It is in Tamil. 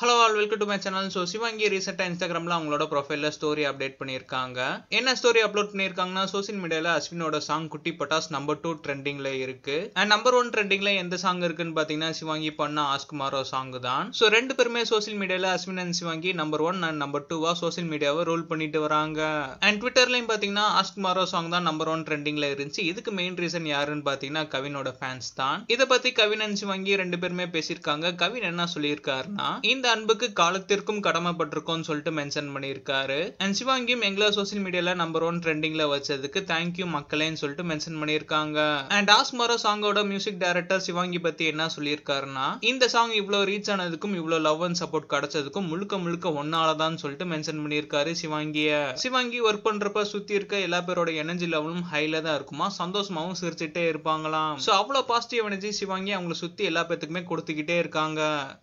hello all welcome to my channel so Shivangi ரீசெண்டாக இன்ஸ்டாகிராமில் அவங்களோட ப்ரொஃபைலில் ஸ்டோரி அப்டேட் பண்ணியிருக்காங்க என்ன ஸ்டோரி அப்லோட் பண்ணியிருக்காங்கன்னா சோசியல் மீடியாவில் அஸ்வினோட சாங் குட்டி பட்டாஸ் நம்பர் டூ ட்ரெண்டிங்கில் இருக்கு அண்ட் நம்பர் ஒன் ட்ரெண்டிங்கில் எந்த சாங் இருக்குன்னு பார்த்தீங்கன்னா சிவாங்கி பண்ண ஆஸ்குமாரோ சாங் தான் ஸோ ரெண்டு பேருமே சோசியல் மீடியாவில் Ashwin and Shivangi number one and number டூவா சோசியல் மீடியாவை ரோல் பண்ணிட்டு வராங்க அண்ட் ட்விட்டர்லையும் பார்த்தீங்கன்னா ஆஸ்குமாரோ சாங் தான் நம்பர் ஒன் ட்ரெண்டிங்கில் இருந்துச்சு இதுக்கு மெயின் ரீசன் யாருன்னு பார்த்தீங்கன்னா கவினோட ஃபேன்ஸ் தான் இதை பற்றி கவின் அண்ட் சிவாங்கி ரெண்டு பேருமே பேசியிருக்காங்க கவின் என்ன சொல்லியிருக்காருன்னா இந்த அன்புக்கு காலத்திற்கும் கடமைப்பட்டிருக்கோம்னு சொல்லிட்டு மென்ஷன் பண்ணியிருக்காரு அண்ட் சிவாங்கியும் எங்களை சோசியல் மீடியால நம்பர் ஒன் ட்ரெண்டிங்ல வச்சதுக்கு தேங்க்யூ மக்களேன்னு சொல்லிட்டு மென்ஷன் பண்ணியிருக்காங்க அண்ட் மாரோ சாங்கோட மியூசிக் டைரக்டர் சிவாங்கி பத்தி என்ன சொல்லியிருக்காருன்னா இந்த சாங் இவ்வளவு ரீச் ஆனதுக்கும் இவ்வளவு லவ் அண்ட் சப்போர்ட் கிடைச்சதுக்கும் முழுக்க முழுக்க ஒன்னாலதான் சொல்லிட்டு மென்ஷன் பண்ணியிருக்காரு சிவாங்கிய சிவாங்கி ஒர்க் பண்றப்ப சுத்தி இருக்க எல்லா பேரோட எனர்ஜி லெவலும் ஹைல தான் இருக்குமா சந்தோஷமாவும் சிரிச்சுட்டே இருப்பாங்களாம் ஸோ அவ்வளோ பாசிட்டிவ் எனர்ஜி சிவாங்கி அவங்களை சுற்றி எல்லா பேத்துக்குமே கொடுத்துக்கிட்டே இருக்காங்க